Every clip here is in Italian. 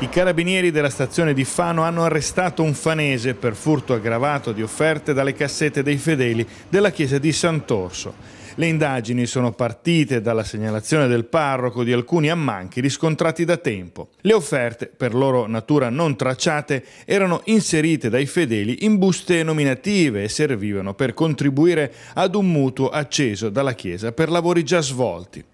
I carabinieri della stazione di Fano hanno arrestato un fanese per furto aggravato di offerte dalle cassette dei fedeli della chiesa di Sant'Orso. Le indagini sono partite dalla segnalazione del parroco di alcuni ammanchi riscontrati da tempo. Le offerte, per loro natura non tracciate, erano inserite dai fedeli in buste nominative e servivano per contribuire ad un mutuo acceso dalla Chiesa per lavori già svolti.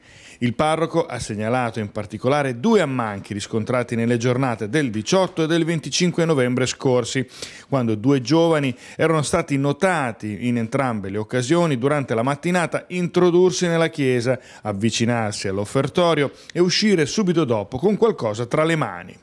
Il parroco ha segnalato in particolare due ammanchi riscontrati nelle giornate del 18 e del 25 novembre scorsi, quando due giovani erano stati notati in entrambe le occasioni durante la mattinata introdursi nella chiesa, avvicinarsi all'offertorio e uscire subito dopo con qualcosa tra le mani.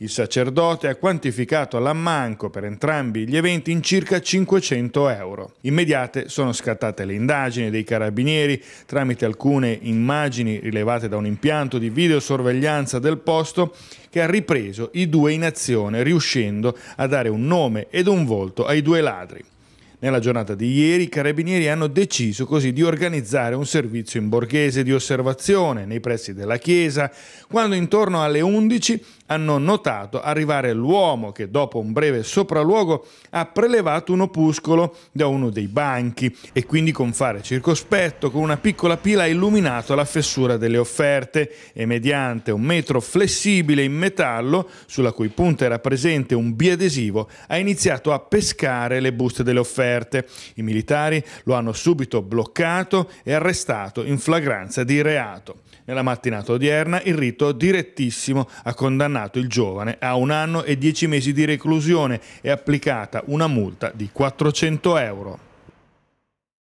Il sacerdote ha quantificato l'ammanco per entrambi gli eventi in circa 500 euro. Immediate sono scattate le indagini dei carabinieri tramite alcune immagini rilevate da un impianto di videosorveglianza del posto che ha ripreso i due in azione riuscendo a dare un nome ed un volto ai due ladri. Nella giornata di ieri i carabinieri hanno deciso così di organizzare un servizio in borghese di osservazione nei pressi della chiesa, quando intorno alle 11 hanno notato arrivare l'uomo che dopo un breve sopralluogo ha prelevato un opuscolo da uno dei banchi e quindi con fare circospetto con una piccola pila ha illuminato la fessura delle offerte e mediante un metro flessibile in metallo sulla cui punta era presente un biadesivo ha iniziato a pescare le buste delle offerte aperte. I militari lo hanno subito bloccato e arrestato in flagranza di reato. Nella mattinata odierna il rito direttissimo ha condannato il giovane a un anno e dieci mesi di reclusione e applicata una multa di 400 euro.